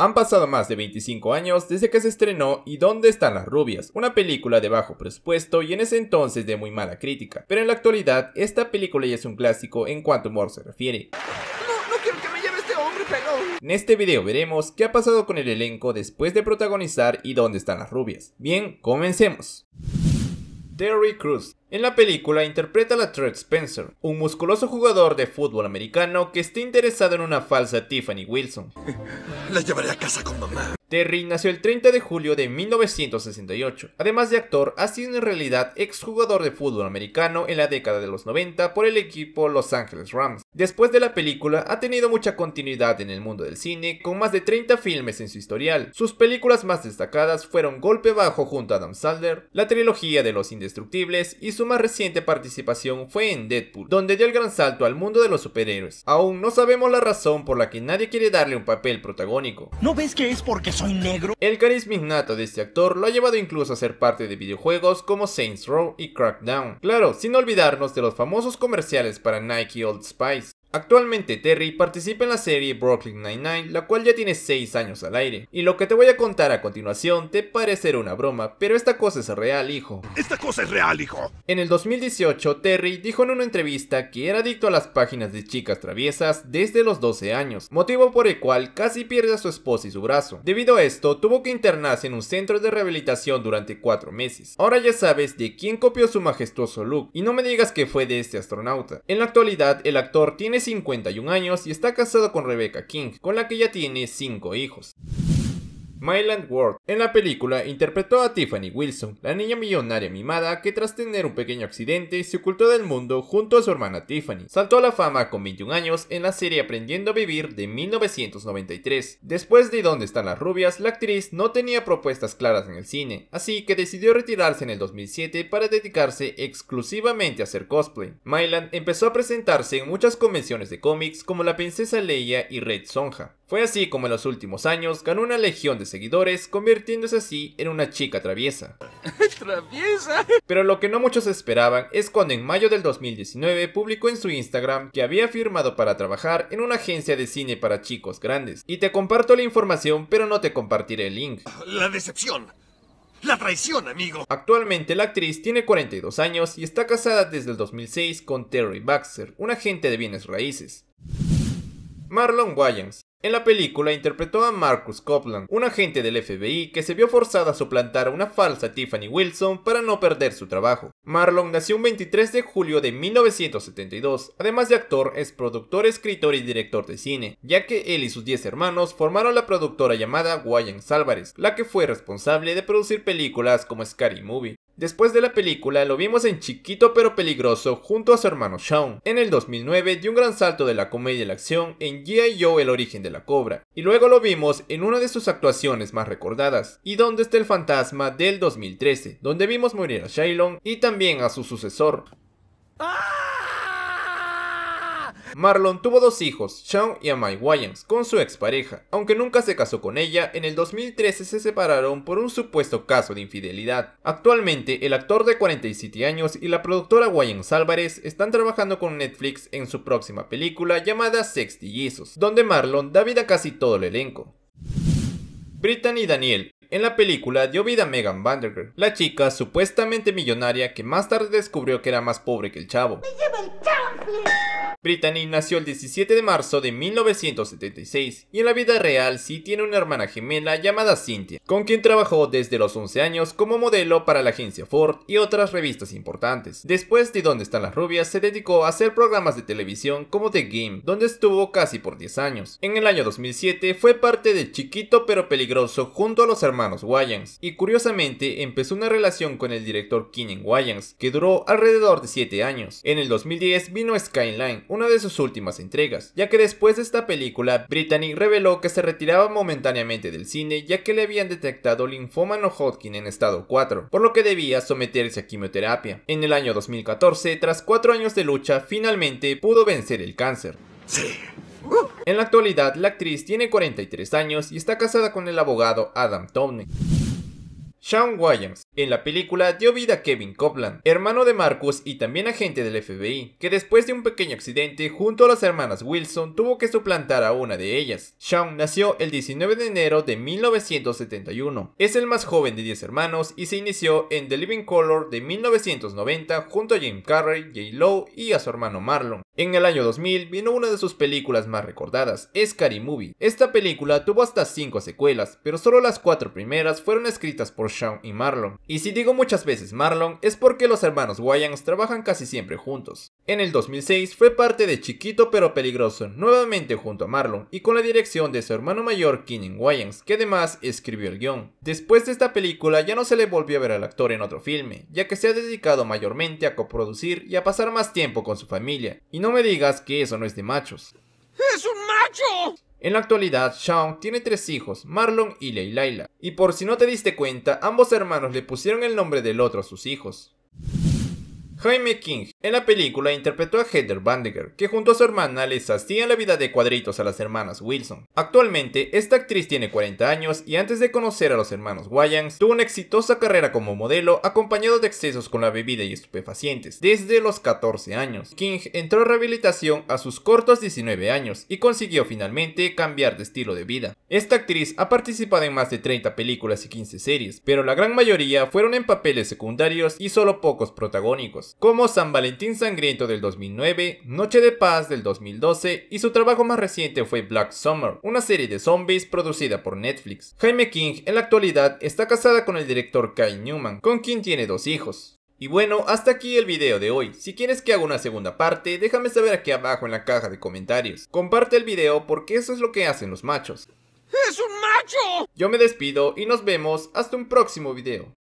Han pasado más de 25 años desde que se estrenó Y dónde están las rubias, una película de bajo presupuesto y en ese entonces de muy mala crítica, pero en la actualidad esta película ya es un clásico en cuanto a humor se refiere. Este en este video veremos qué ha pasado con el elenco después de protagonizar y dónde están las rubias. Bien, comencemos. Terry Cruz en la película interpreta a la Spencer, un musculoso jugador de fútbol americano que está interesado en una falsa Tiffany Wilson. La llevaré a casa con mamá. Terry nació el 30 de julio de 1968. Además de actor, ha sido en realidad exjugador de fútbol americano en la década de los 90 por el equipo Los Angeles Rams. Después de la película, ha tenido mucha continuidad en el mundo del cine, con más de 30 filmes en su historial. Sus películas más destacadas fueron Golpe Bajo junto a Adam Sandler, la trilogía de Los Indestructibles y su más reciente participación fue en Deadpool, donde dio el gran salto al mundo de los superhéroes. Aún no sabemos la razón por la que nadie quiere darle un papel protagónico. ¿No ves que es porque soy negro? El carisma innato de este actor lo ha llevado incluso a ser parte de videojuegos como Saints Row y Crackdown. Claro, sin olvidarnos de los famosos comerciales para Nike Old Spice. Actualmente Terry participa en la serie Brooklyn nine la cual ya tiene 6 años al aire. Y lo que te voy a contar a continuación te parece una broma, pero esta cosa es real, hijo. ¡Esta cosa es real, hijo! En el 2018, Terry dijo en una entrevista que era adicto a las páginas de chicas traviesas desde los 12 años, motivo por el cual casi pierde a su esposa y su brazo. Debido a esto, tuvo que internarse en un centro de rehabilitación durante 4 meses. Ahora ya sabes de quién copió su majestuoso look, y no me digas que fue de este astronauta. En la actualidad, el actor tiene 51 años y está casado con Rebecca King, con la que ya tiene 5 hijos. Myland Ward. En la película interpretó a Tiffany Wilson, la niña millonaria mimada que tras tener un pequeño accidente se ocultó del mundo junto a su hermana Tiffany. Saltó a la fama con 21 años en la serie Aprendiendo a Vivir de 1993. Después de Dónde están las rubias, la actriz no tenía propuestas claras en el cine, así que decidió retirarse en el 2007 para dedicarse exclusivamente a hacer cosplay. Myland empezó a presentarse en muchas convenciones de cómics como La Princesa Leia y Red Sonja. Fue así como en los últimos años ganó una legión de seguidores, convirtiéndose así en una chica traviesa. ¡Traviesa! Pero lo que no muchos esperaban es cuando en mayo del 2019 publicó en su Instagram que había firmado para trabajar en una agencia de cine para chicos grandes. Y te comparto la información, pero no te compartiré el link. La decepción. La traición, amigo. Actualmente la actriz tiene 42 años y está casada desde el 2006 con Terry Baxter, un agente de bienes raíces. Marlon Wayans, en la película interpretó a Marcus Copland, un agente del FBI que se vio forzado a suplantar a una falsa Tiffany Wilson para no perder su trabajo. Marlon nació un 23 de julio de 1972. Además de actor, es productor, escritor y director de cine, ya que él y sus 10 hermanos formaron la productora llamada wayne Álvarez, la que fue responsable de producir películas como Scary Movie. Después de la película lo vimos en Chiquito pero Peligroso junto a su hermano Sean. En el 2009 dio un gran salto de la comedia a la acción en G.I. el origen de la cobra. Y luego lo vimos en una de sus actuaciones más recordadas, Y dónde está el fantasma del 2013, donde vimos morir a Shailon y también a su sucesor. ¡Ah! Marlon tuvo dos hijos, Sean y Amai Williams, con su expareja. Aunque nunca se casó con ella, en el 2013 se separaron por un supuesto caso de infidelidad. Actualmente, el actor de 47 años y la productora Williams Álvarez están trabajando con Netflix en su próxima película llamada Sextillizos, donde Marlon da vida a casi todo el elenco. Brittany Daniel, en la película dio vida a Megan Vanderger, la chica supuestamente millonaria que más tarde descubrió que era más pobre que el chavo. Me el Brittany nació el 17 de marzo de 1976 y en la vida real sí tiene una hermana gemela llamada Cynthia, con quien trabajó desde los 11 años como modelo para la agencia Ford y otras revistas importantes. Después de Dónde están las rubias se dedicó a hacer programas de televisión como The Game, donde estuvo casi por 10 años. En el año 2007 fue parte de Chiquito pero Peligroso junto a los hermanos Wayans y curiosamente empezó una relación con el director Keenan Wayans que duró alrededor de 7 años. En el 2010 vino Skyline una de sus últimas entregas, ya que después de esta película, Brittany reveló que se retiraba momentáneamente del cine ya que le habían detectado linfoma no Hodgkin en estado 4, por lo que debía someterse a quimioterapia. En el año 2014, tras cuatro años de lucha, finalmente pudo vencer el cáncer. En la actualidad, la actriz tiene 43 años y está casada con el abogado Adam Towney. Sean Williams. En la película dio vida a Kevin Copland, hermano de Marcus y también agente del FBI, que después de un pequeño accidente junto a las hermanas Wilson tuvo que suplantar a una de ellas. Sean nació el 19 de enero de 1971. Es el más joven de 10 hermanos y se inició en The Living Color de 1990 junto a Jim Carrey, Jay Lowe y a su hermano Marlon. En el año 2000 vino una de sus películas más recordadas, Scary Movie. Esta película tuvo hasta 5 secuelas, pero solo las 4 primeras fueron escritas por y Marlon. Y si digo muchas veces Marlon, es porque los hermanos Wayans trabajan casi siempre juntos. En el 2006 fue parte de Chiquito pero Peligroso, nuevamente junto a Marlon y con la dirección de su hermano mayor Keenan Wayans, que además escribió el guión. Después de esta película ya no se le volvió a ver al actor en otro filme, ya que se ha dedicado mayormente a coproducir y a pasar más tiempo con su familia. Y no me digas que eso no es de machos. ¡Es un macho! En la actualidad, Shawn tiene tres hijos, Marlon y Leilaila, y por si no te diste cuenta, ambos hermanos le pusieron el nombre del otro a sus hijos. Jaime King en la película interpretó a Heather Bandiger, que junto a su hermana les hacía la vida de cuadritos a las hermanas Wilson. Actualmente, esta actriz tiene 40 años y antes de conocer a los hermanos Wayans, tuvo una exitosa carrera como modelo acompañado de excesos con la bebida y estupefacientes desde los 14 años. King entró a rehabilitación a sus cortos 19 años y consiguió finalmente cambiar de estilo de vida. Esta actriz ha participado en más de 30 películas y 15 series, pero la gran mayoría fueron en papeles secundarios y solo pocos protagónicos, como San Valentín Valentín Sangriento del 2009, Noche de Paz del 2012 y su trabajo más reciente fue Black Summer, una serie de zombies producida por Netflix. Jaime King en la actualidad está casada con el director Kai Newman, con quien tiene dos hijos. Y bueno, hasta aquí el video de hoy. Si quieres que haga una segunda parte, déjame saber aquí abajo en la caja de comentarios. Comparte el video porque eso es lo que hacen los machos. ¡Es un macho! Yo me despido y nos vemos hasta un próximo video.